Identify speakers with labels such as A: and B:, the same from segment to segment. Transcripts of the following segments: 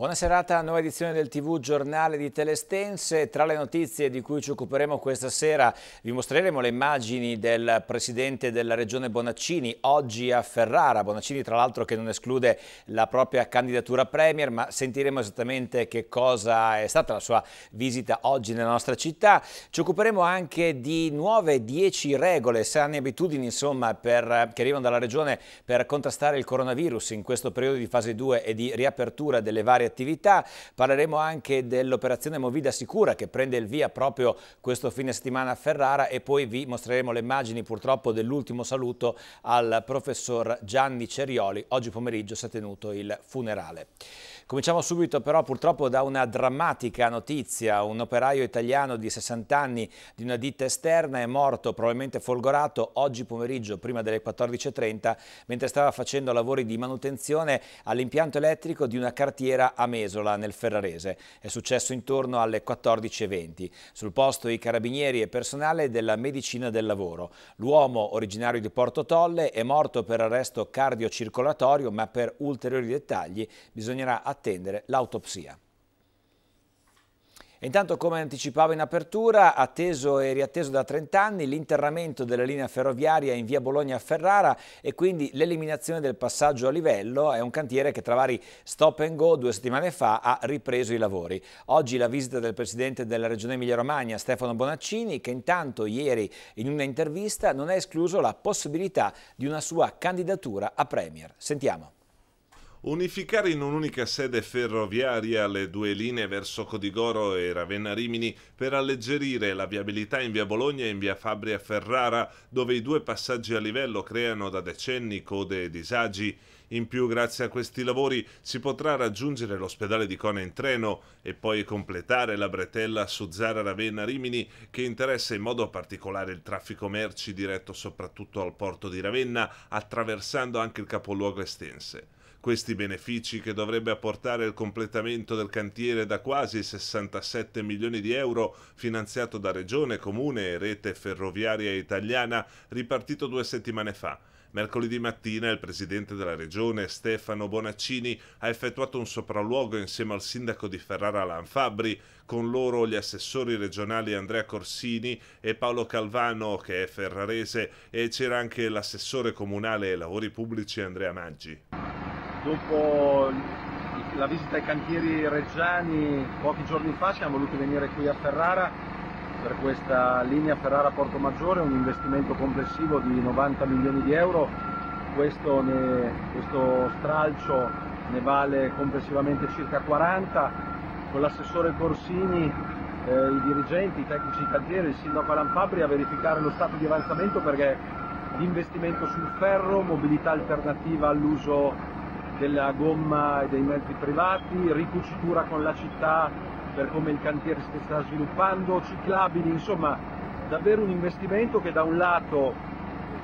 A: Buona serata, nuova edizione del TV Giornale di Telestense. Tra le notizie di cui ci occuperemo questa sera vi mostreremo le immagini del presidente della regione Bonaccini oggi a Ferrara. Bonaccini tra l'altro che non esclude la propria candidatura premier ma sentiremo esattamente che cosa è stata la sua visita oggi nella nostra città. Ci occuperemo anche di nuove 10 regole, sane abitudini insomma per, che arrivano dalla regione per contrastare il coronavirus in questo periodo di fase 2 e di riapertura delle varie attività. Parleremo anche dell'operazione Movida Sicura che prende il via proprio questo fine settimana a Ferrara e poi vi mostreremo le immagini purtroppo dell'ultimo saluto al professor Gianni Cerioli. Oggi pomeriggio si è tenuto il funerale. Cominciamo subito però purtroppo da una drammatica notizia. Un operaio italiano di 60 anni di una ditta esterna è morto, probabilmente folgorato, oggi pomeriggio prima delle 14.30 mentre stava facendo lavori di manutenzione all'impianto elettrico di una cartiera a Mesola nel Ferrarese. È successo intorno alle 14.20. Sul posto i carabinieri e personale della medicina del lavoro. L'uomo originario di Porto Tolle è morto per arresto cardiocircolatorio ma per ulteriori dettagli bisognerà attendere attendere l'autopsia. Intanto, come anticipavo in apertura, atteso e riatteso da 30 anni l'interramento della linea ferroviaria in via Bologna-Ferrara e quindi l'eliminazione del passaggio a livello è un cantiere che tra vari stop and go due settimane fa ha ripreso i lavori. Oggi la visita del presidente della regione Emilia-Romagna Stefano Bonaccini che intanto ieri in una intervista non ha escluso la possibilità di una sua candidatura a Premier. Sentiamo.
B: Unificare in un'unica sede ferroviaria le due linee verso Codigoro e Ravenna Rimini per alleggerire la viabilità in via Bologna e in via Fabria Ferrara, dove i due passaggi a livello creano da decenni code e disagi. In più, grazie a questi lavori, si potrà raggiungere l'ospedale di Cona in treno e poi completare la bretella su Zara Ravenna Rimini, che interessa in modo particolare il traffico merci diretto soprattutto al porto di Ravenna, attraversando anche il capoluogo estense. Questi benefici, che dovrebbe apportare il completamento del cantiere da quasi 67 milioni di euro, finanziato da Regione, Comune e Rete Ferroviaria Italiana, ripartito due settimane fa. Mercoledì mattina il presidente della regione Stefano Bonaccini ha effettuato un sopralluogo insieme al sindaco di Ferrara Lanfabri, con loro gli assessori regionali Andrea Corsini e Paolo Calvano che è ferrarese e c'era anche l'assessore comunale ai lavori pubblici Andrea Maggi
C: dopo la visita ai cantieri reggiani pochi giorni fa siamo voluti venire qui a Ferrara per questa linea Ferrara-Porto Maggiore, un investimento complessivo di 90 milioni di euro, questo, ne, questo stralcio ne vale complessivamente circa 40, con l'assessore Corsini, eh, i dirigenti, i tecnici di cantieri, il sindaco Alan Fabri a verificare lo stato di avanzamento perché l'investimento sul ferro, mobilità alternativa all'uso della gomma e dei mezzi privati, ricucitura con la città per come il cantiere si sta sviluppando, ciclabili, insomma davvero un investimento che da un lato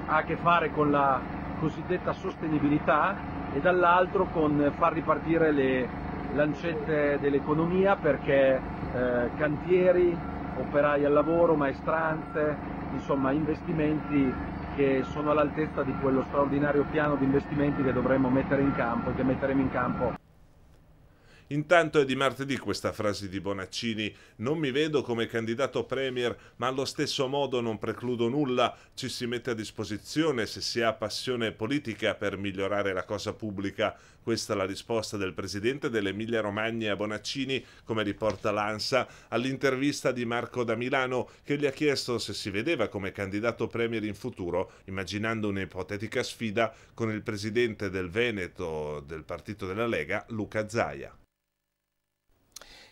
C: ha a che fare con la cosiddetta sostenibilità e dall'altro con far ripartire le lancette dell'economia perché eh, cantieri, operai al lavoro, maestranze, insomma investimenti che sono all'altezza di quello straordinario piano di investimenti che dovremmo mettere in campo e che metteremo in campo
B: Intanto è di martedì questa frase di Bonaccini, non mi vedo come candidato premier, ma allo stesso modo non precludo nulla, ci si mette a disposizione se si ha passione politica per migliorare la cosa pubblica. Questa è la risposta del presidente dell'Emilia Romagna a Bonaccini, come riporta l'ANSA, all'intervista di Marco da Milano che gli ha chiesto se si vedeva come candidato premier in futuro, immaginando un'ipotetica sfida con il presidente del Veneto del partito della Lega, Luca Zaia.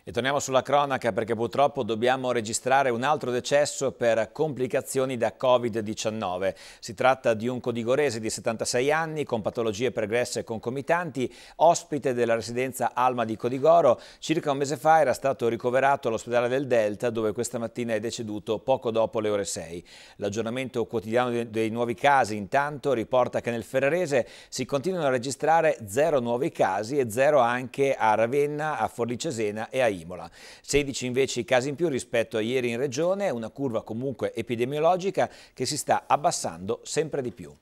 B: E
A: torniamo sulla cronaca perché purtroppo dobbiamo registrare un altro decesso per complicazioni da Covid-19. Si tratta di un codigorese di 76 anni con patologie pregresse concomitanti, ospite della residenza Alma di Codigoro. Circa un mese fa era stato ricoverato all'ospedale del Delta dove questa mattina è deceduto poco dopo le ore 6. L'aggiornamento quotidiano dei nuovi casi intanto riporta che nel Ferrarese si continuano a registrare zero nuovi casi e zero anche a Ravenna, a Forlì Cesena e a Imola. 16 invece i casi in più rispetto a ieri in regione, una curva comunque epidemiologica che si sta abbassando sempre di più.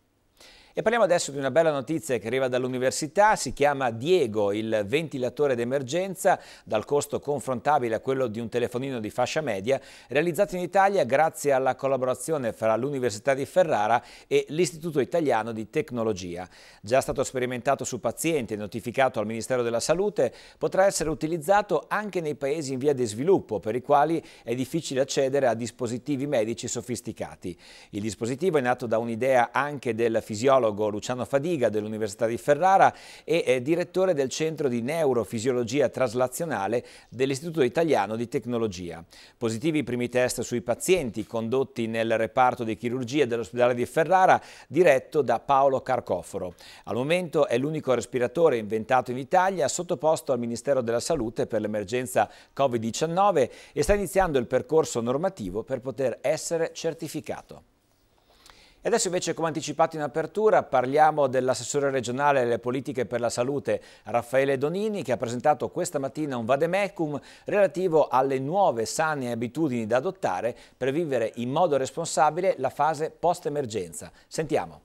A: E parliamo adesso di una bella notizia che arriva dall'università, si chiama Diego, il ventilatore d'emergenza dal costo confrontabile a quello di un telefonino di fascia media, realizzato in Italia grazie alla collaborazione fra l'Università di Ferrara e l'Istituto Italiano di Tecnologia. Già stato sperimentato su pazienti e notificato al Ministero della Salute, potrà essere utilizzato anche nei paesi in via di sviluppo per i quali è difficile accedere a dispositivi medici sofisticati. Il dispositivo è nato da un'idea anche del fisiologo neurologo Luciano Fadiga dell'Università di Ferrara e eh, direttore del Centro di Neurofisiologia Traslazionale dell'Istituto Italiano di Tecnologia. Positivi i primi test sui pazienti condotti nel reparto di chirurgia dell'ospedale di Ferrara diretto da Paolo Carcoforo. Al momento è l'unico respiratore inventato in Italia sottoposto al Ministero della Salute per l'emergenza Covid-19 e sta iniziando il percorso normativo per poter essere certificato. E adesso invece, come anticipato in apertura, parliamo dell'assessore regionale alle politiche per la salute Raffaele Donini che ha presentato questa mattina un vademecum relativo alle nuove sane abitudini da adottare per vivere in modo responsabile la fase post-emergenza. Sentiamo.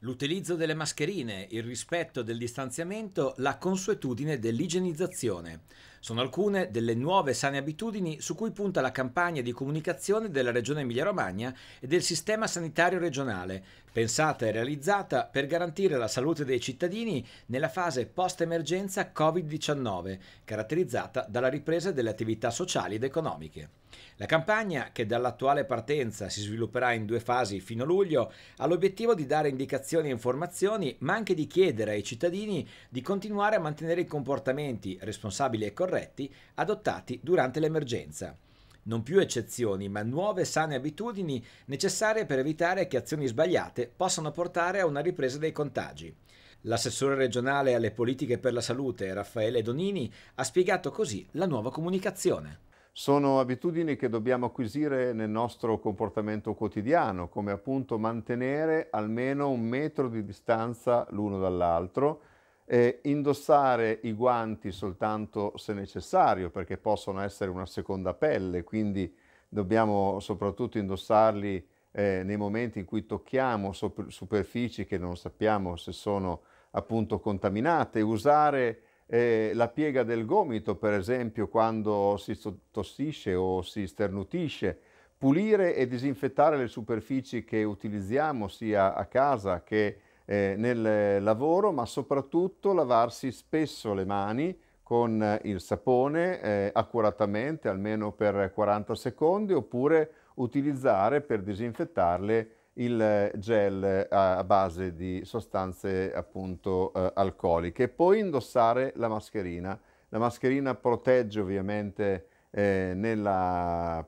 A: L'utilizzo delle mascherine, il rispetto del distanziamento, la consuetudine dell'igienizzazione. Sono alcune delle nuove sane abitudini su cui punta la campagna di comunicazione della Regione Emilia-Romagna e del sistema sanitario regionale, pensata e realizzata per garantire la salute dei cittadini nella fase post-emergenza Covid-19, caratterizzata dalla ripresa delle attività sociali ed economiche. La campagna, che dall'attuale partenza si svilupperà in due fasi fino a luglio, ha l'obiettivo di dare indicazioni e informazioni, ma anche di chiedere ai cittadini di continuare a mantenere i comportamenti responsabili e corretti corretti adottati durante l'emergenza. Non più eccezioni, ma nuove sane abitudini necessarie per evitare che azioni sbagliate possano portare a una ripresa dei contagi. L'assessore regionale alle politiche per la salute, Raffaele Donini, ha spiegato così la nuova
D: comunicazione. Sono abitudini che dobbiamo acquisire nel nostro comportamento quotidiano, come appunto mantenere almeno un metro di distanza l'uno dall'altro, eh, indossare i guanti soltanto se necessario perché possono essere una seconda pelle, quindi dobbiamo soprattutto indossarli eh, nei momenti in cui tocchiamo superfici che non sappiamo se sono appunto contaminate, usare eh, la piega del gomito per esempio quando si tossisce o si sternutisce, pulire e disinfettare le superfici che utilizziamo sia a casa che eh, nel lavoro, ma soprattutto lavarsi spesso le mani con il sapone eh, accuratamente, almeno per 40 secondi, oppure utilizzare per disinfettarle il gel a, eh, a base di sostanze appunto eh, alcoliche e poi indossare la mascherina. La mascherina protegge ovviamente eh, nella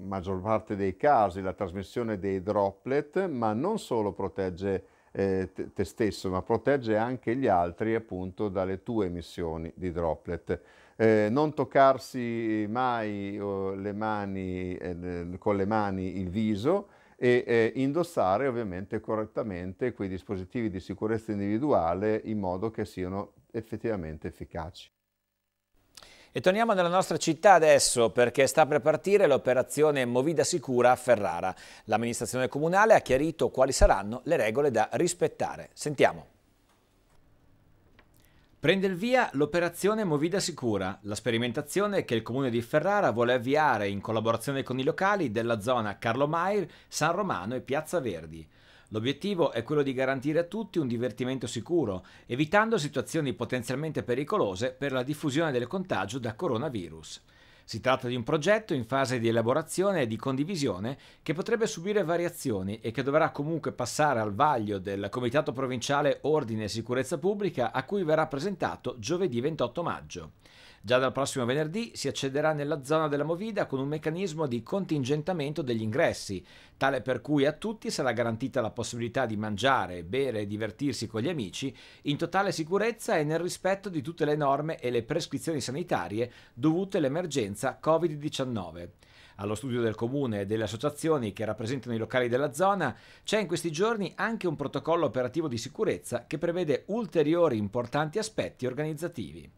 D: maggior parte dei casi la trasmissione dei droplet, ma non solo protegge eh, te, stesso, ma protegge anche gli altri appunto dalle tue emissioni di droplet. Eh, non toccarsi mai oh, le mani, eh, con le mani il viso e eh, indossare ovviamente correttamente quei dispositivi di sicurezza individuale in modo che siano effettivamente efficaci.
A: E torniamo nella nostra città adesso perché sta per partire l'operazione Movida Sicura a Ferrara. L'amministrazione comunale ha chiarito quali saranno le regole da rispettare. Sentiamo. Prende il via l'operazione Movida Sicura, la sperimentazione che il comune di Ferrara vuole avviare in collaborazione con i locali della zona Carlo Mair, San Romano e Piazza Verdi. L'obiettivo è quello di garantire a tutti un divertimento sicuro, evitando situazioni potenzialmente pericolose per la diffusione del contagio da coronavirus. Si tratta di un progetto in fase di elaborazione e di condivisione che potrebbe subire variazioni e che dovrà comunque passare al vaglio del Comitato Provinciale Ordine e Sicurezza Pubblica a cui verrà presentato giovedì 28 maggio. Già dal prossimo venerdì si accederà nella zona della Movida con un meccanismo di contingentamento degli ingressi, tale per cui a tutti sarà garantita la possibilità di mangiare, bere e divertirsi con gli amici in totale sicurezza e nel rispetto di tutte le norme e le prescrizioni sanitarie dovute all'emergenza Covid-19. Allo studio del comune e delle associazioni che rappresentano i locali della zona c'è in questi giorni anche un protocollo operativo di sicurezza che prevede ulteriori importanti aspetti organizzativi.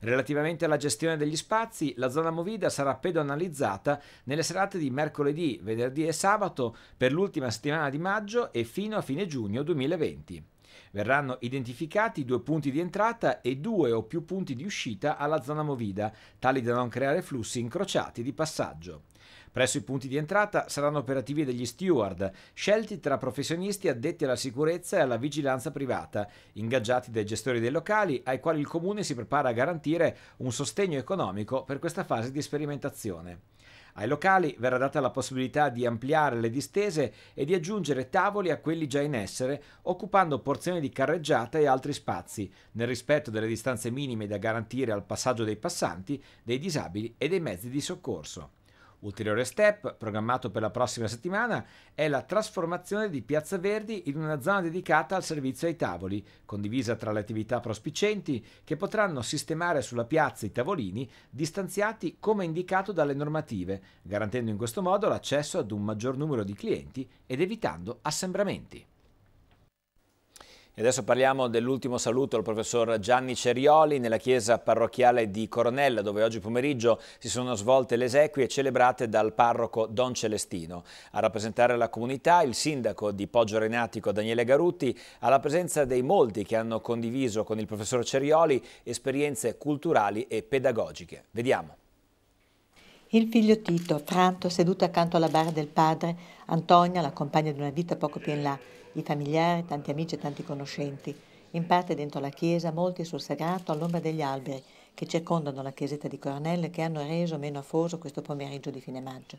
A: Relativamente alla gestione degli spazi, la zona movida sarà pedonalizzata nelle serate di mercoledì, venerdì e sabato per l'ultima settimana di maggio e fino a fine giugno 2020. Verranno identificati due punti di entrata e due o più punti di uscita alla zona movida, tali da non creare flussi incrociati di passaggio. Presso i punti di entrata saranno operativi degli steward, scelti tra professionisti addetti alla sicurezza e alla vigilanza privata, ingaggiati dai gestori dei locali ai quali il comune si prepara a garantire un sostegno economico per questa fase di sperimentazione. Ai locali verrà data la possibilità di ampliare le distese e di aggiungere tavoli a quelli già in essere, occupando porzioni di carreggiata e altri spazi, nel rispetto delle distanze minime da garantire al passaggio dei passanti, dei disabili e dei mezzi di soccorso. Ulteriore step, programmato per la prossima settimana, è la trasformazione di Piazza Verdi in una zona dedicata al servizio ai tavoli, condivisa tra le attività prospicenti che potranno sistemare sulla piazza i tavolini distanziati come indicato dalle normative, garantendo in questo modo l'accesso ad un maggior numero di clienti ed evitando assembramenti. E adesso parliamo dell'ultimo saluto al professor Gianni Cerioli nella chiesa parrocchiale di Coronella dove oggi pomeriggio si sono svolte le esequie celebrate dal parroco Don Celestino. A rappresentare la comunità il sindaco di Poggio Renatico Daniele Garutti alla presenza dei molti che hanno condiviso con il professor Cerioli esperienze culturali e pedagogiche. Vediamo.
E: Il figlio Tito, franto, seduto accanto alla bara del padre, Antonia, la compagna di una vita poco più in là, i familiari, tanti amici e tanti conoscenti, in parte dentro la chiesa, molti sul sagrato all'ombra degli alberi che circondano la chiesetta di Cornelle che hanno reso meno afoso questo pomeriggio di fine maggio.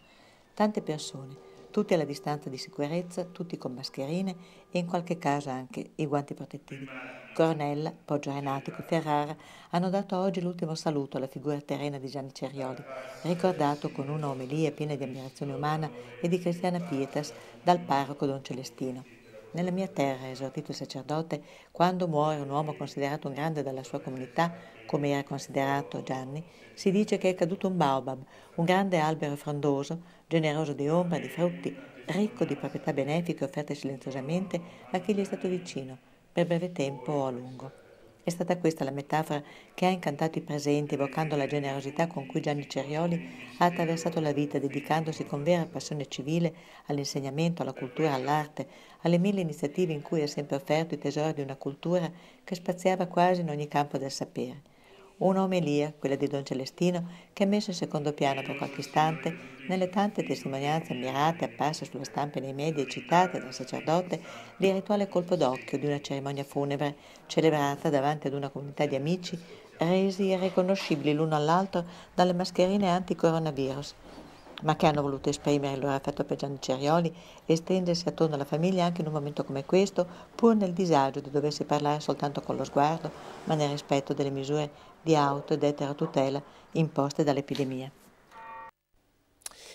E: Tante persone, tutte alla distanza di sicurezza, tutti con mascherine e in qualche caso anche i guanti protettivi. Cornella, Poggio Renatico e Ferrara hanno dato oggi l'ultimo saluto alla figura terrena di Gianni Cerioli, ricordato con una omelia piena di ammirazione umana e di cristiana pietas dal parroco Don Celestino. Nella mia terra, esordito il sacerdote, quando muore un uomo considerato un grande dalla sua comunità, come era considerato Gianni, si dice che è caduto un baobab, un grande albero frondoso, generoso di ombra, di frutti, ricco di proprietà benefiche offerte silenziosamente a chi gli è stato vicino, per breve tempo o a lungo. È stata questa la metafora che ha incantato i presenti, evocando la generosità con cui Gianni Cerioli ha attraversato la vita, dedicandosi con vera passione civile all'insegnamento, alla cultura, all'arte, alle mille iniziative in cui ha sempre offerto i tesori di una cultura che spaziava quasi in ogni campo del sapere. Una omelia, quella di Don Celestino, che ha messo in secondo piano per qualche istante nelle tante testimonianze ammirate, apparse sulle stampe e nei media e citate dal sacerdote, di rituale colpo d'occhio di una cerimonia funebre celebrata davanti ad una comunità di amici resi irriconoscibili l'uno all'altro dalle mascherine anti-coronavirus, ma che hanno voluto esprimere il loro affetto per Gianni Cerioli e stendersi attorno alla famiglia anche in un momento come questo, pur nel disagio di doversi parlare soltanto con lo sguardo, ma nel rispetto delle misure di auto ed eterotutela imposte dall'epidemia.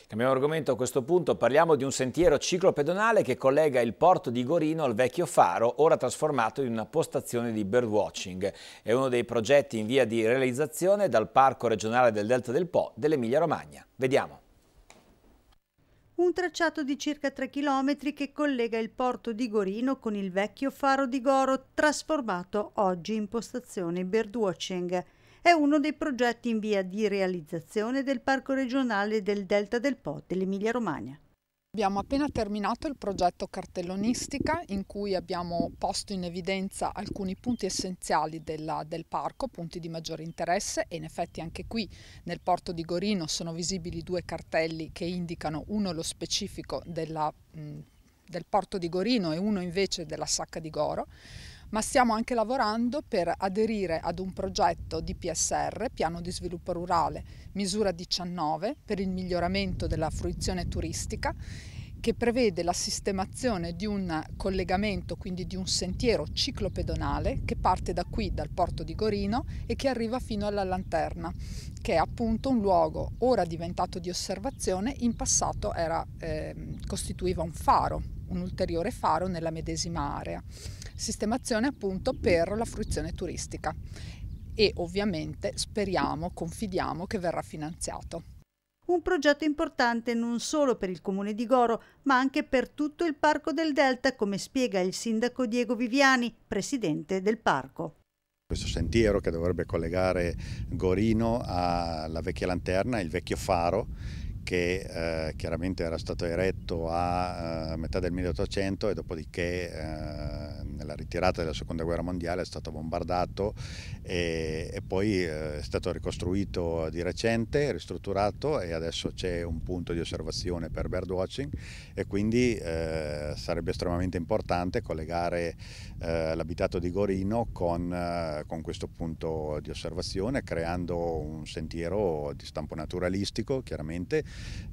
A: Cambiamo argomento a questo punto, parliamo di un sentiero ciclopedonale che collega il porto di Gorino al vecchio faro, ora trasformato in una postazione di birdwatching. È uno dei progetti in via di realizzazione dal Parco regionale del Delta del Po dell'Emilia Romagna. Vediamo
E: un tracciato di circa 3 km che collega il porto di Gorino con il vecchio faro di Goro, trasformato oggi in postazione birdwatching. È uno dei progetti in via di realizzazione
F: del Parco regionale del Delta del Po dell'Emilia-Romagna. Abbiamo appena terminato il progetto cartellonistica in cui abbiamo posto in evidenza alcuni punti essenziali della, del parco, punti di maggiore interesse e in effetti anche qui nel porto di Gorino sono visibili due cartelli che indicano uno lo specifico della, mh, del porto di Gorino e uno invece della Sacca di Goro ma stiamo anche lavorando per aderire ad un progetto di PSR, Piano di Sviluppo Rurale, misura 19, per il miglioramento della fruizione turistica che prevede la sistemazione di un collegamento, quindi di un sentiero ciclopedonale che parte da qui, dal porto di Gorino e che arriva fino alla Lanterna, che è appunto un luogo ora diventato di osservazione, in passato era, eh, costituiva un faro, un ulteriore faro nella medesima area sistemazione appunto per la fruizione turistica e ovviamente speriamo, confidiamo che verrà finanziato.
E: Un progetto importante non solo per il comune di Goro, ma anche per tutto il Parco del Delta, come spiega il sindaco Diego Viviani, presidente del parco
G: questo sentiero che dovrebbe collegare Gorino alla vecchia lanterna, il vecchio faro che eh, chiaramente era stato eretto a eh, metà del 1800 e dopodiché eh, nella ritirata della seconda guerra mondiale è stato bombardato e, e poi eh, è stato ricostruito di recente, ristrutturato e adesso c'è un punto di osservazione per birdwatching e quindi eh, sarebbe estremamente importante collegare eh, l'abitato di Gorino con, con questo punto di osservazione creando un sentiero di stampo naturalistico chiaramente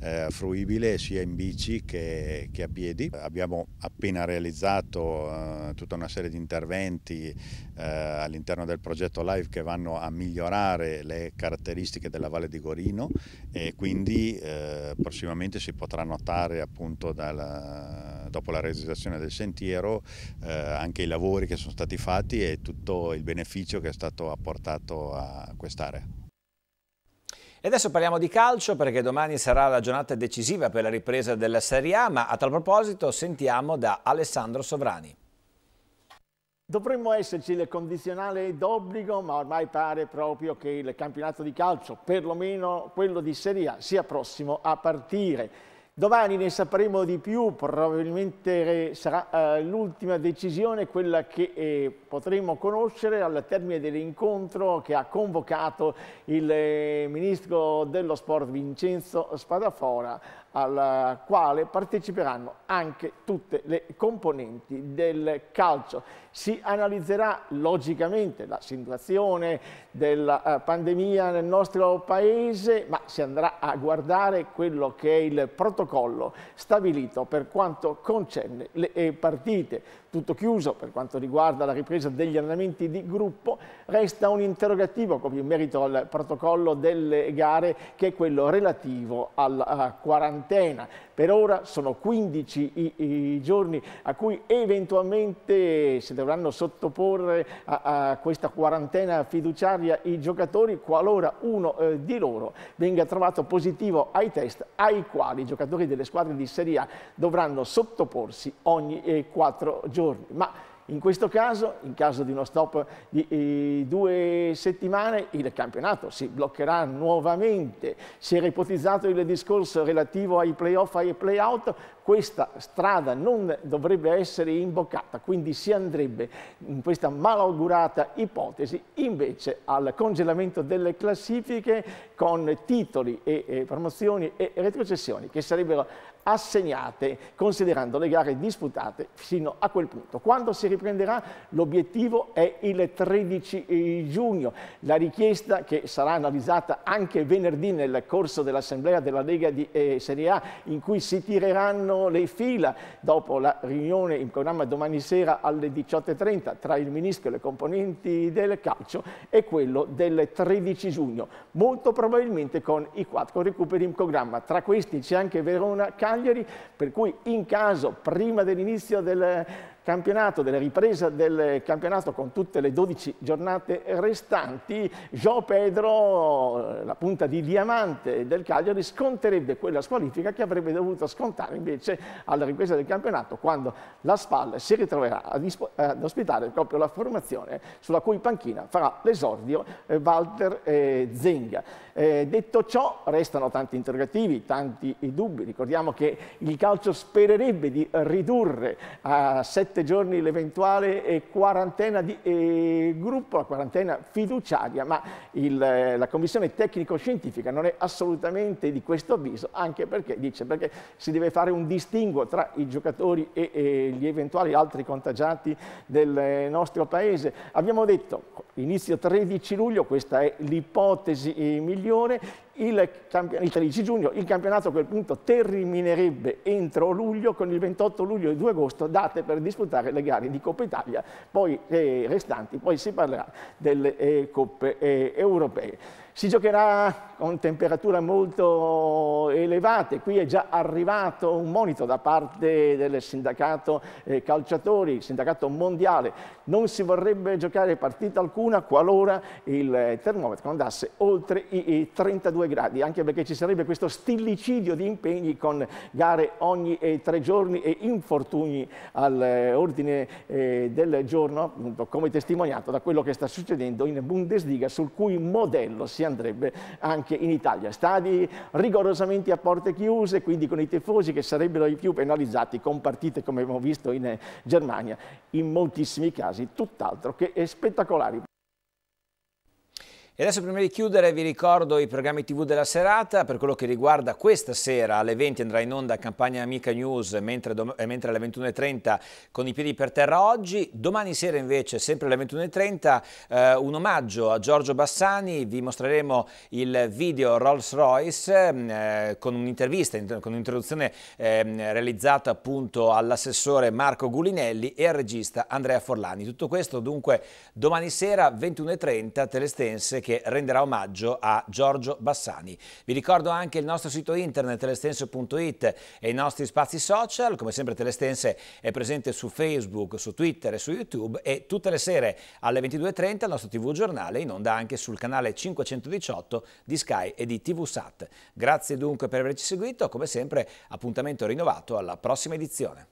G: eh, fruibile sia in bici che, che, a piedi. Abbiamo appena realizzato eh, tutta una serie di interventi eh, all'interno del progetto Live che vanno a migliorare le caratteristiche della Valle di Gorino e quindi eh, prossimamente si potrà notare appunto dalla, dopo la realizzazione del sentiero eh, anche i lavori che sono stati fatti e tutto il beneficio che è stato apportato a quest'area.
A: E adesso parliamo di calcio perché domani sarà la giornata decisiva per la ripresa della Serie A, ma a tal proposito sentiamo da Alessandro Sovrani.
H: Dovremmo esserci il condizionale d'obbligo, ma ormai pare proprio che il campionato di calcio, perlomeno quello di Serie A, sia prossimo a partire. Domani ne sapremo di più, probabilmente sarà eh, l'ultima decisione, quella che eh, potremo conoscere al termine dell'incontro che ha convocato il eh, Ministro dello Sport Vincenzo Spadafora al quale parteciperanno anche tutte le componenti del calcio. Si analizzerà logicamente la situazione della eh, pandemia nel nostro paese, ma si andrà a guardare quello che è il protocollo stabilito per quanto concerne le eh, partite tutto chiuso per quanto riguarda la ripresa degli allenamenti di gruppo, resta un interrogativo proprio in merito al protocollo delle gare che è quello relativo alla eh, quarantena. Per ora sono 15 i, i giorni a cui eventualmente si dovranno sottoporre a, a questa quarantena fiduciaria i giocatori qualora uno eh, di loro venga trovato positivo ai test ai quali i giocatori delle squadre di Serie A dovranno sottoporsi ogni eh, giorni. Ma in questo caso, in caso di uno stop di eh, due settimane, il campionato si bloccherà nuovamente. Si era ipotizzato il discorso relativo ai playoff e ai playout, questa strada non dovrebbe essere imboccata, quindi si andrebbe in questa malaugurata ipotesi invece al congelamento delle classifiche con titoli e, e promozioni e retrocessioni che sarebbero assegnate, considerando le gare disputate fino a quel punto. Quando si riprenderà l'obiettivo è il 13 giugno. La richiesta che sarà analizzata anche venerdì nel corso dell'Assemblea della Lega di eh, Serie A in cui si tireranno le fila dopo la riunione in programma domani sera alle 18.30 tra il ministro e le componenti del calcio è quello del 13 giugno, molto probabilmente con i quattro recuperi in programma. Tra questi c'è anche Verona Calcio Cagliari, per cui in caso prima dell'inizio del, campionato, della ripresa del campionato con tutte le 12 giornate restanti, Gio Pedro, eh, la punta di diamante del Cagliari, sconterebbe quella squalifica che avrebbe dovuto scontare invece alla ripresa del campionato quando la SPAL si ritroverà ad ospitare proprio la formazione sulla cui panchina farà l'esordio eh, Walter eh, Zenga. detto ciò, restano tanti interrogativi, tanti dubbi. Ricordiamo che il calcio spererebbe di ridurre a 7 sette giorni l'eventuale eh, quarantena di eh, gruppo, la quarantena fiduciaria, ma il, eh, la commissione tecnico-scientifica non è assolutamente di questo avviso, anche perché dice perché si deve fare un distinguo tra i giocatori e, e gli eventuali altri contagiati del eh, nostro paese. Abbiamo detto, inizio 13 luglio, questa è l'ipotesi migliore, il, il 13 giugno, il campionato a quel punto terminerebbe entro luglio con il 28 luglio e 2 agosto date per disputare le gare di Coppa Italia, poi eh, restanti, poi si parlerà delle eh, coppe eh, europee. Si giocherà con temperature molto elevate, qui è già arrivato un monito da parte del sindacato eh, calciatori, sindacato mondiale, non si vorrebbe giocare partita alcuna qualora il eh, termometro andasse oltre i, i 32 gradi gradi, anche perché ci sarebbe questo stillicidio di impegni con gare ogni eh, tre giorni e infortuni all'ordine eh, eh, del giorno, appunto, come testimoniato da quello che sta succedendo in Bundesliga, sul cui modello si andrebbe anche in Italia. Stadi rigorosamente a porte chiuse, quindi con i tifosi che sarebbero i più penalizzati con partite, come abbiamo visto in Germania, in moltissimi casi tutt'altro che spettacolari.
A: E adesso prima di chiudere vi ricordo i programmi tv della serata, per quello che riguarda questa sera alle 20 andrà in onda Campagna Amica News, mentre, eh, mentre alle 21.30 con i piedi per terra oggi, domani sera invece sempre alle 21.30 eh, un omaggio a Giorgio Bassani, vi mostreremo il video Rolls Royce mm, eh, con un'intervista, con un'introduzione eh, realizzata appunto all'assessore Marco Gulinelli e al regista Andrea Forlani. Tutto questo dunque domani sera 21.30 Telestense che renderà omaggio a Giorgio Bassani. Vi ricordo anche il nostro sito internet telestense.it e i nostri spazi social, come sempre Telestense è presente su Facebook, su Twitter e su YouTube e tutte le sere alle 22.30 il nostro TV giornale in onda anche sul canale 518 di Sky e di TV Sat. Grazie dunque per averci seguito, come sempre appuntamento rinnovato alla prossima edizione.